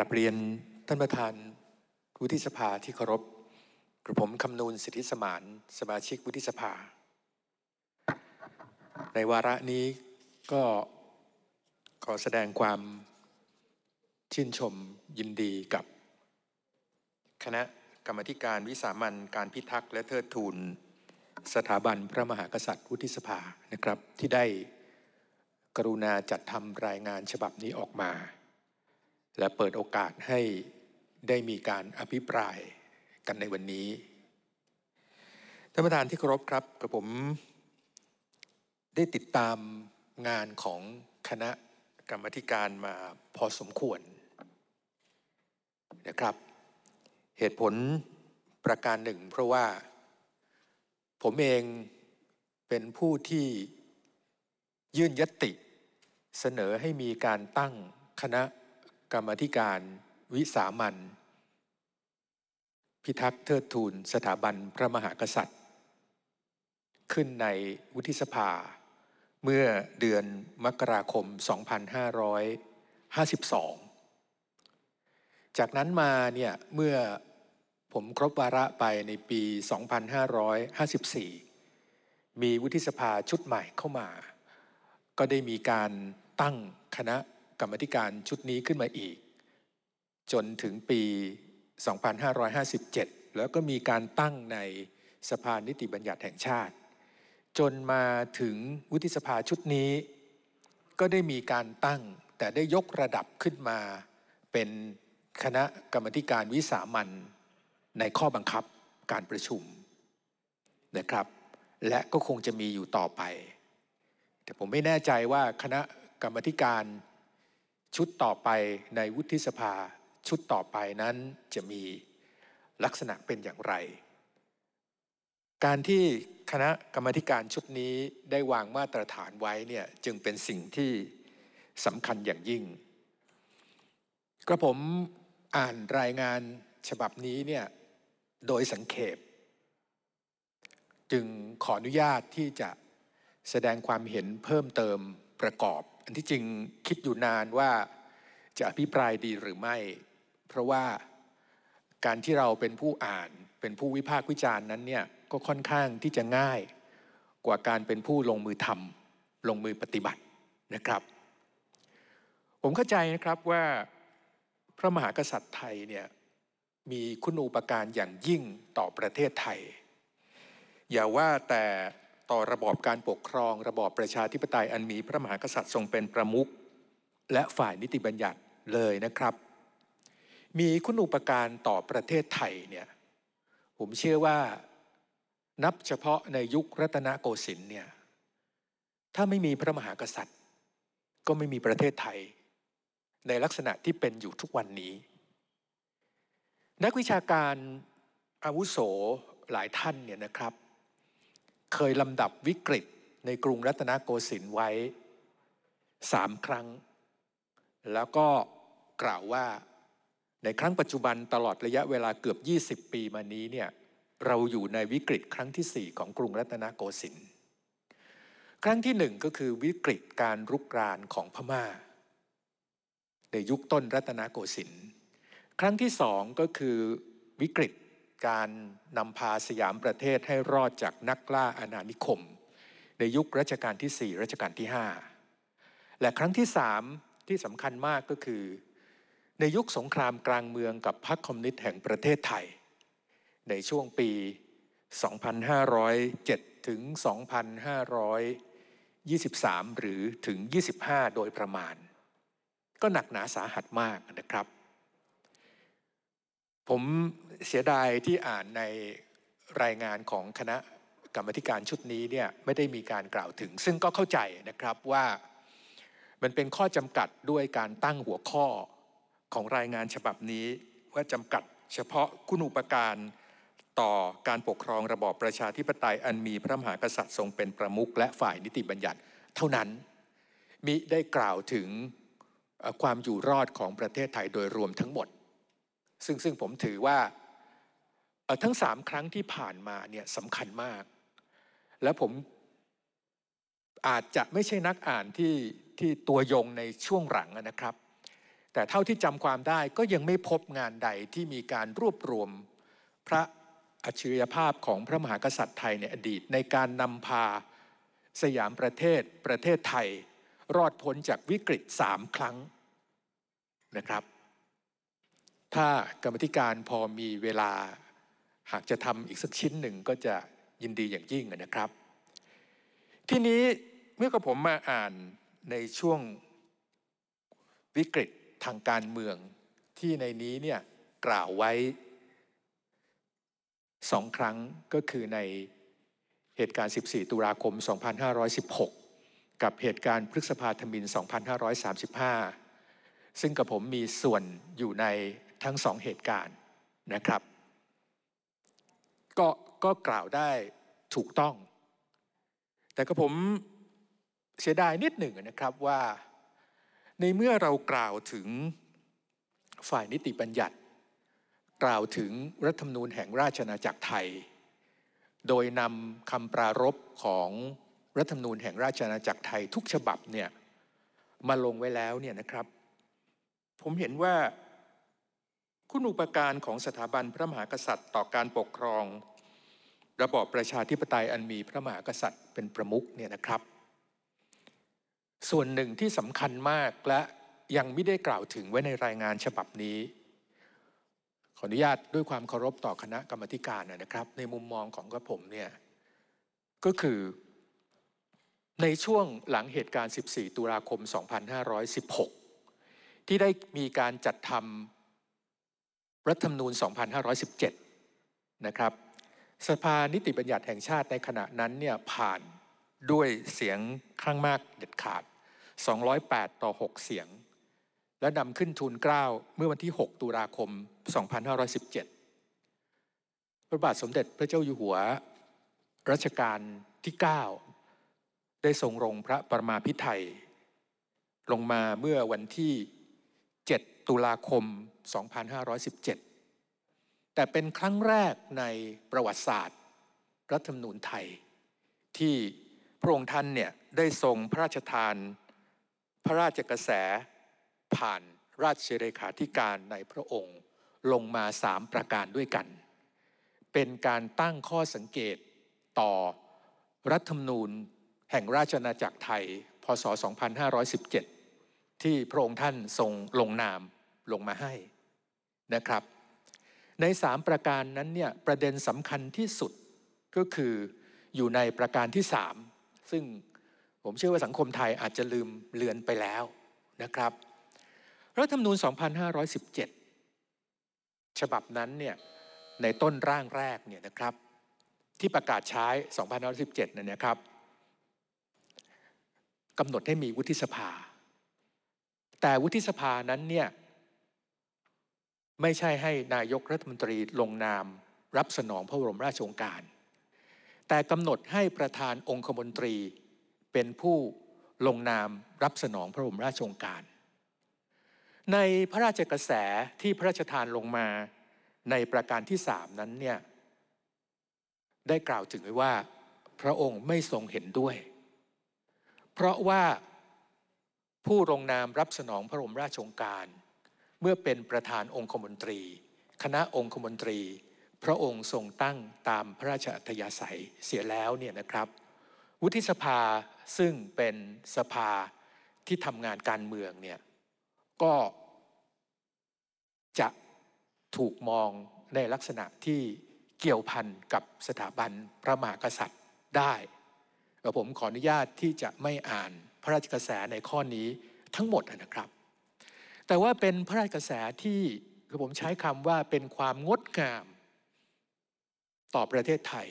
ลับเรียนท่านประธานวุฒิสภาที่เคารพ กระผมคำนูนสิทธิสมานสมาชิก วุฒิสภา ในวาระนี้ก็ขอแสดงความ ชื่นชมยินดีกับ คณะกรรมธิการวิสามันการพิทักษ์และเทิดทูน สถาบันพระมหากษัตริย์วุฒิสภานะครับ ที่ได้กรุณาจัดทำรายงานฉบับนี้ออกมาและเปิดโอกาสให้ได้มีการอภิปรายกันในวันนี้ ท่านประธานที่เคารพครับ กระผม ได้ติดตามงานของคณะกรรมธิการมาพอสมควรนะครับ เหตุผลประการหนึ่งเพราะว่า ผมเองเป็นผู้ที่ยื่นยติเสนอให้มีการตั้งคณะกรรมธิการวิสามันพิทักษ์เทิดทูนสถาบันพระมหากษัตริย์ ขึ้นในวุฒิสภา เมื่อเดือนมกราคม 2552 จากนั้นมาเนี่ย เมื่อผมครบวาระไปในปี 2554 มีวุฒิสภาชุดใหม่เข้ามา ก็ได้มีการตั้งคณะกรรมธิการชุดนี้ขึ้นมาอีก จนถึงปี 2557 แล้วก็มีการตั้งในสภานิติบัญญัติแห่งชาติ จนมาถึงวุฒิสภาชุดนี้ ก็ได้มีการตั้งแต่ได้ยกระดับขึ้นมา เป็นคณะกรรมธิการวิสามันในข้อบังคับการประชุมนะครับ และก็คงจะมีอยู่ต่อไป แต่ผมไม่แน่ใจว่าคณะกรรมธิการชุดต่อไปในวุฒิสภาชุดต่อไปนั้นจะมีลักษณะเป็นอย่างไร การที่คณะกรรมการชุดนี้ได้วางมาตรฐานไว้เนี่ย จึงเป็นสิ่งที่สำคัญอย่างยิ่ง กระผมอ่านรายงานฉบับนี้เนี่ย โดยสังเขปจึงขออนุญาตที่จะแสดงความเห็นเพิ่มเติมประกอบอันที่จริงคิดอยู่นานว่าจะอภิปรายดีหรือไม่ เพราะว่าการที่เราเป็นผู้อ่านเป็นผู้วิพากษ์วิจารณ์นั้นเนี่ยก็ค่อนข้างที่จะง่ายกว่าการเป็นผู้ลงมือทำลงมือปฏิบัตินะครับ ผมเข้าใจนะครับว่าพระมหากษัตริย์ไทยเนี่ยมีคุณูปการอย่างยิ่งต่อประเทศไทย อย่าว่าแต่ต่อระบอบการปกครองระบอบประชาธิปไตยอันมีพระมหากษัตริย์ทรงเป็นประมุขและฝ่ายนิติบัญญัติเลยนะครับ มีคุณอุปการต่อประเทศไทยเนี่ย ผมเชื่อว่านับเฉพาะในยุครัตนโกสินทร์เนี่ย ถ้าไม่มีพระมหากษัตริย์ ก็ไม่มีประเทศไทย ในลักษณะที่เป็นอยู่ทุกวันนี้ นักวิชาการอาวุโสหลายท่านเนี่ยนะครับเคยลำดับวิกฤตในกรุงรัตนโกสินทร์ไว้สามครั้ง แล้วก็กล่าวว่าในครั้งปัจจุบันตลอดระยะเวลาเกือบ 20 ปีมานี้เนี่ยเราอยู่ในวิกฤตครั้งที่ 4 ของกรุงรัตนโกสินทร์ครั้งที่หนึ่งก็คือวิกฤตการรุกรานของพมา่าในยุคต้นรัตนโกสินทร์ครั้งที่สองก็คือวิกฤตการนำพาสยามประเทศให้รอดจากนักล่าอาณานิคม ในยุครัชกาลที่ 4รัชกาลที่ 5 และครั้งที่ 3 ที่สำคัญมากก็คือ ในยุคสงครามกลางเมืองกับพรรคคอมมิวนิสต์แห่งประเทศไทย ในช่วงปี 2507 ถึง 2523 หรือถึง 25 โดยประมาณ ก็หนักหนาสาหัสมากนะครับ ผมเสียดายที่อ่านในรายงานของคณะกรรมการชุดนี้เนี่ยไม่ได้มีการกล่าวถึง ซึ่งก็เข้าใจนะครับว่า มันเป็นข้อจำกัดด้วยการตั้งหัวข้อของรายงานฉบับนี้ ว่าจำกัดเฉพาะคุณอุปการต่อการปกครองระบอบประชาธิปไตยอันมีพระมหากษัตริย์ทรงเป็นประมุขและฝ่ายนิติบัญญัติ เท่านั้นมิได้กล่าวถึงความอยู่รอดของประเทศไทยโดยรวมทั้งหมด ซึ่งซึ่งผมถือว่าทั้งสามครั้งที่ผ่านมาเนี่ยสำคัญมาก และผมอาจจะไม่ใช่นักอ่านที่ที่ตัวยงในช่วงหลังนะครับ แต่เท่าที่จำความได้ก็ยังไม่พบงานใดที่มีการรวบรวม พระอัจฉริยภาพของพระมหากษัตริย์ไทยในอดีตในการนำพาสยามประเทศประเทศไทย รอดพ้นจากวิกฤตสามครั้งนะครับ ถ้ากรรมธิการพอมีเวลาหากจะทำอีกสักชิ้นหนึ่งก็จะยินดีอย่างยิ่งนะครับ ทีนี้เมื่อกับผมมาอ่านในช่วงวิกฤตทางการเมืองที่ในนี้เนี่ยกล่าวไว้สองครั้งก็คือในเหตุการณ์ 14 ตุลาคม 2516 กับเหตุการณ์พฤษภาธมิน 2535 ซึ่งกับผมมีส่วนอยู่ในทั้งสองเหตุการณ์นะครับก็ก็กล่าวได้ถูกต้อง แต่ก็ผมเสียดายนิดหนึ่งนะครับว่าในเมื่อเรากล่าวถึงฝ่ายนิติบัญญัติ กล่าวถึงรัฐธรรมนูญแห่งราชนาจักรไทย โดยนำคำปรารบของรัฐธรรมนูญแห่งราชนาจักรไทยทุกฉบับเนี่ยมาลงไว้แล้วเนี่ยนะครับ ผมเห็นว่าคุณอุปการของสถาบันพระมหากษัตริย์ต่อการปกครอง ระบอบประชาธิปไตยอันมีพระมหากษัตริย์เป็นประมุขเนี่ยนะครับ ส่วนหนึ่งที่สำคัญมากและยังไม่ได้กล่าวถึงไว้ในรายงานฉบับนี้ ขออนุญาตด้วยความเคารพต่อคณะกรรมการนะครับ ในมุมมองของกระผมเนี่ย ก็คือในช่วงหลังเหตุการณ์ 14 ตุลาคม 2516 ที่ได้มีการจัดทำรัฐธรรมนูญ2517 นะครับ สภานิติบัญญัติแห่งชาติในขณะนั้นเนี่ย ผ่านด้วยเสียงข้างมากเด็ดขาด 208 ต่อ 6 เสียง และนำขึ้นทูลเกล้าเมื่อวันที่ 6 ตุลาคม 2517 พระบาทสมเด็จพระเจ้าอยู่หัว รัชกาลที่ 9 ได้ทรงรงพระประมาพิไทยลงมาเมื่อวันที่ตุลาคม 2517 แต่เป็นครั้งแรกในประวัติศาสตร์รัฐธรรมนูญไทย ที่พระองค์ท่านเนี่ยได้ทรงพระราชทานพระราชกระแสผ่านราชเลขาธิการในพระองค์ลงมาสามประการด้วยกัน เป็นการตั้งข้อสังเกตต่อรัฐธรรมนูญแห่งราชอาณาจักรไทย พศ 2517 ที่พระองค์ท่านทรงลงนามลงมาให้นะครับ ใน 3 ประการนั้นเนี่ยประเด็นสำคัญที่สุดก็คืออยู่ในประการที่ 3 ซึ่งผมเชื่อว่าสังคมไทยอาจจะลืม เลือนไปแล้วนะครับรัฐธรรมนูญ 2517 ฉบับนั้นเนี่ยในต้นร่างแรกเนี่ยนะครับที่ประกาศใช้ 2517 เนี่ยนะครับกำหนดให้มีวุฒิสภา แต่วุฒิสภานั้นเนี่ยไม่ใช่ให้นายกรัฐมนตรีลงนามรับสนองพระบรมราชโองการ แต่กำหนดให้ประธานองคมนตรี เป็นผู้ลงนามรับสนองพระบรมราชโองการ ในพระราชกระแสที่พระราชทานลงมาในประการที่สามนั้นเนี่ย ได้กล่าวถึงไว้ว่าพระองค์ไม่ทรงเห็นด้วย เพราะว่าผู้ลงนามรับสนองพระบรมราชโองการเมื่อเป็นประธานองคมนตรี คณะองคมนตรี พระองค์ทรงตั้งตามพระราชอัธยาศัยเสียแล้วเนี่ยนะครับ วุฒิสภาซึ่งเป็นสภาที่ทำงานการเมืองเนี่ยก็จะถูกมองในลักษณะที่เกี่ยวพันกับสถาบันพระมหากษัตริย์ได้ผมขออนุญาตที่จะไม่อ่านพระราชกระแสในข้อนี้ทั้งหมดนะครับแต่ว่าเป็นพระราชกระแสที่คือผมใช้คำว่าเป็นความงดงาม ต่อประเทศไทย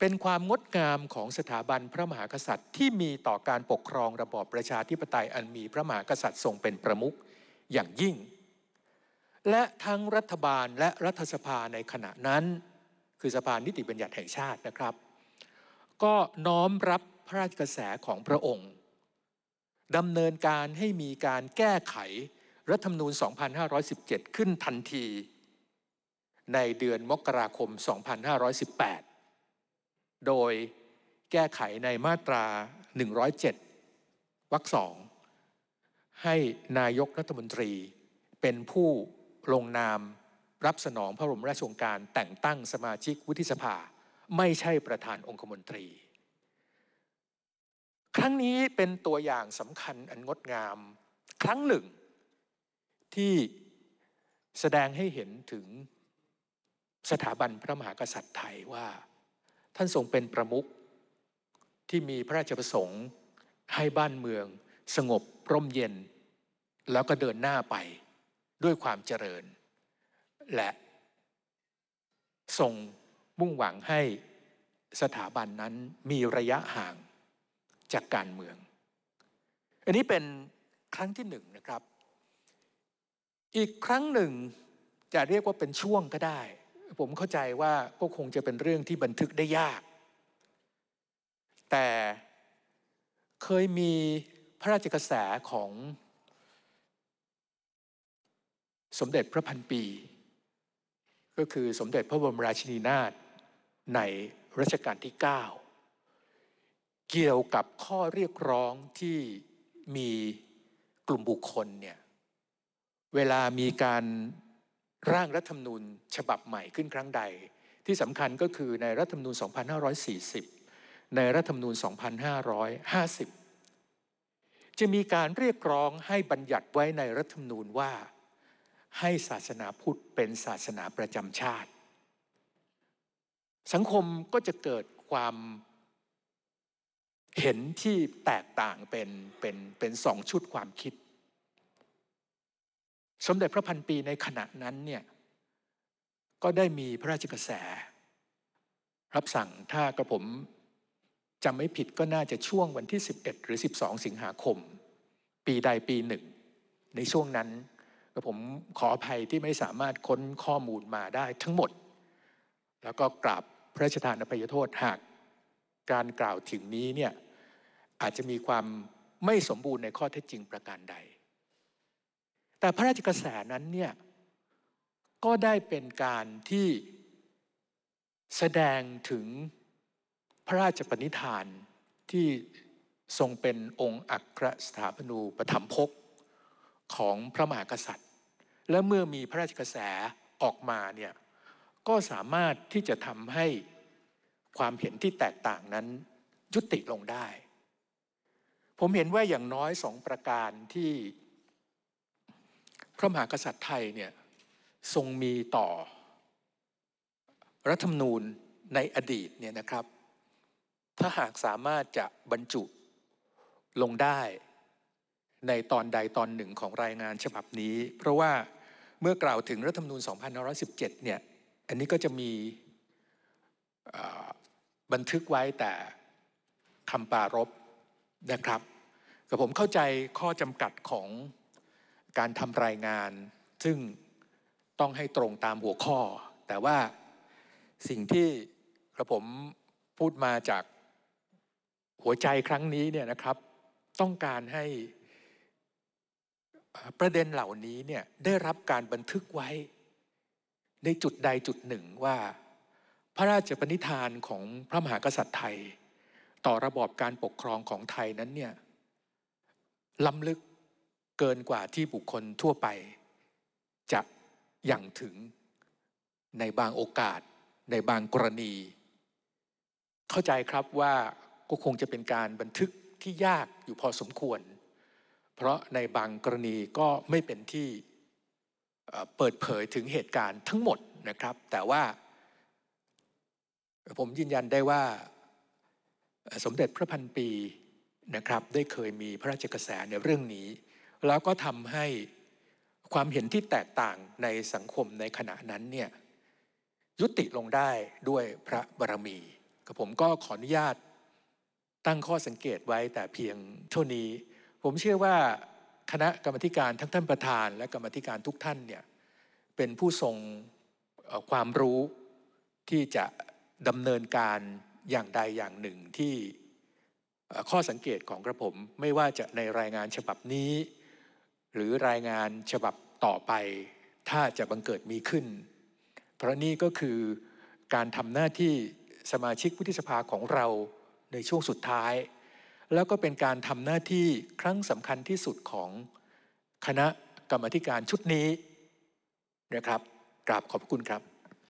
เป็นความงดงามของสถาบันพระมหากษัตริย์ที่มีต่อการปกครองระบอบประชาธิปไตยอันมีพระมหากษัตริย์ทรงเป็นประมุขอย่างยิ่ง และทั้งรัฐบาลและรัฐสภาในขณะนั้น คือสภานิติบัญญัติแห่งชาตินะครับ ก็น้อมรับพระราชกระแสของพระองค์ดำเนินการให้มีการแก้ไขรัฐธรรมนูญ2517 ขึ้นทันที ในเดือนมกราคม 2518 โดยแก้ไขในมาตรา 107 วรรคสอง ให้นายกรัฐมนตรี เป็นผู้ลงนามรับสนองพระบรมราชโองการแต่งตั้งสมาชิกวุฒิสภาไม่ใช่ประธานองคมนตรี ครั้งนี้เป็นตัวอย่างสำคัญอันงดงามครั้งหนึ่งที่แสดงให้เห็นถึงสถาบันพระมหากษัตริย์ไทยว่า ท่านทรงเป็นประมุขที่มีพระราชประสงค์ให้บ้านเมืองสงบร่มเย็น แล้วก็เดินหน้าไปด้วยความเจริญ และทรงมุ่งหวังให้สถาบันนั้นมีระยะห่างจากการเมือง อันนี้เป็นครั้งที่หนึ่งนะครับอีกครั้งหนึ่งจะเรียกว่าเป็นช่วงก็ได้ ผมเข้าใจว่าก็คงจะเป็นเรื่องที่บันทึกได้ยาก แต่เคยมีพระราชกระแสของสมเด็จพระพันปี ก็คือสมเด็จพระบรมราชินีนาถในรัชกาลที่ 9 เกี่ยวกับข้อเรียกร้องที่มีกลุ่มบุคคลเนี่ยเวลามีการร่างรัฐธรรมนูญฉบับใหม่ขึ้นครั้งใด ที่สำคัญก็คือในรัฐธรรมนูญ 2540 ในรัฐธรรมนูญ 2550 จะมีการเรียกร้องให้บัญญัติไว้ในรัฐธรรมนูญว่าให้ศาสนาพุทธเป็นศาสนาประจำชาติ สังคมก็จะเกิดความเห็นที่แตกต่างเป็นเป็นเป็นสองชุดความคิดสมเด็จพระพันปีในขณะนั้นเนี่ย ก็ได้มีพระราชกระแส รับสั่งถ้ากระผมจำไม่ผิดก็น่าจะช่วงวันที่ 11 หรือ 12 สิงหาคม ปีใดปีหนึ่ง ในช่วงนั้นกระผมขออภัยที่ไม่สามารถค้นข้อมูลมาได้ทั้งหมด แล้วก็กราบพระราชทานอภัยโทษหากการกล่าวถึงนี้เนี่ย อาจจะมีความไม่สมบูรณ์ในข้อเท็จจริงประการใดแต่พระราชกระแสนั้นเนี่ยก็ได้เป็นการที่แสดงถึงพระราชปณิธานที่ทรงเป็นองค์อัครสถาปนูปถัมภกของพระมหากษัตริย์ และเมื่อมีพระราชกระแสออกมาเนี่ยก็สามารถที่จะทำให้ความเห็นที่แตกต่างนั้นยุติลงได้ ผมเห็นว่าอย่างน้อยสองประการที่พระมหากษัตริย์ไทยเนี่ยทรงมีต่อ รัฐธรรมนูญในอดีตเนี่ยนะครับ ถ้าหากสามารถจะบรรจุลงได้ในตอนใดตอนหนึ่งของรายงานฉบับนี้ เพราะว่าเมื่อกล่าวถึงรัฐธรรมนูญ2517 เนี่ย อันนี้ก็จะมีบันทึกไว้แต่คำปารบนะครับกับผมเข้าใจข้อจำกัดของการทำรายงานซึ่งต้องให้ตรงตามหัวข้อ แต่ว่าสิ่งที่กระผมพูดมาจากหัวใจครั้งนี้เนี่ยนะครับ ต้องการให้ประเด็นเหล่านี้เนี่ยได้รับการบันทึกไว้ในจุดใดจุดหนึ่งว่าพระราชปณิธานของพระมหากษัตริย์ไทย ต่อระบอบการปกครองของไทยนั้นเนี่ยล้ำลึกเกินกว่าที่บุคคลทั่วไปจะอย่างถึงในบางโอกาส ในบางกรณี เข้าใจครับว่าก็คงจะเป็นการบันทึกที่ยากอยู่พอสมควร เพราะในบางกรณีก็ไม่เป็นที่เปิดเผยถึงเหตุการณ์ทั้งหมดนะครับ แต่ว่าผมยืนยันได้ว่าสมเด็จพระพันปีนะครับ ได้เคยมีพระราชกระแสในเรื่องนี้แล้วก็ทำให้ความเห็นที่แตกต่างในสังคมในขณะนั้นเนี่ยยุติลงได้ด้วยพระบารมีกับผมก็ขออนุญาตตั้งข้อสังเกตไว้แต่เพียงเท่านี้ ผมเชื่อว่าคณะกรรมการทั้งท่านประธานและกรรมการทุกท่านเนี่ยเป็นผู้ทรงความรู้ที่จะดำเนินการอย่างใดอย่างหนึ่งที่ข้อสังเกตของกระผมไม่ว่าจะในรายงานฉบับนี้หรือรายงานฉบับต่อไป ถ้าจะบังเกิดมีขึ้น เพราะนี่ก็คือการทำหน้าที่สมาชิกวุฒิสภาของเราในช่วงสุดท้าย แล้วก็เป็นการทำหน้าที่ครั้งสำคัญที่สุดของคณะกรรมการชุดนี้นะครับกราบขอบคุณครับ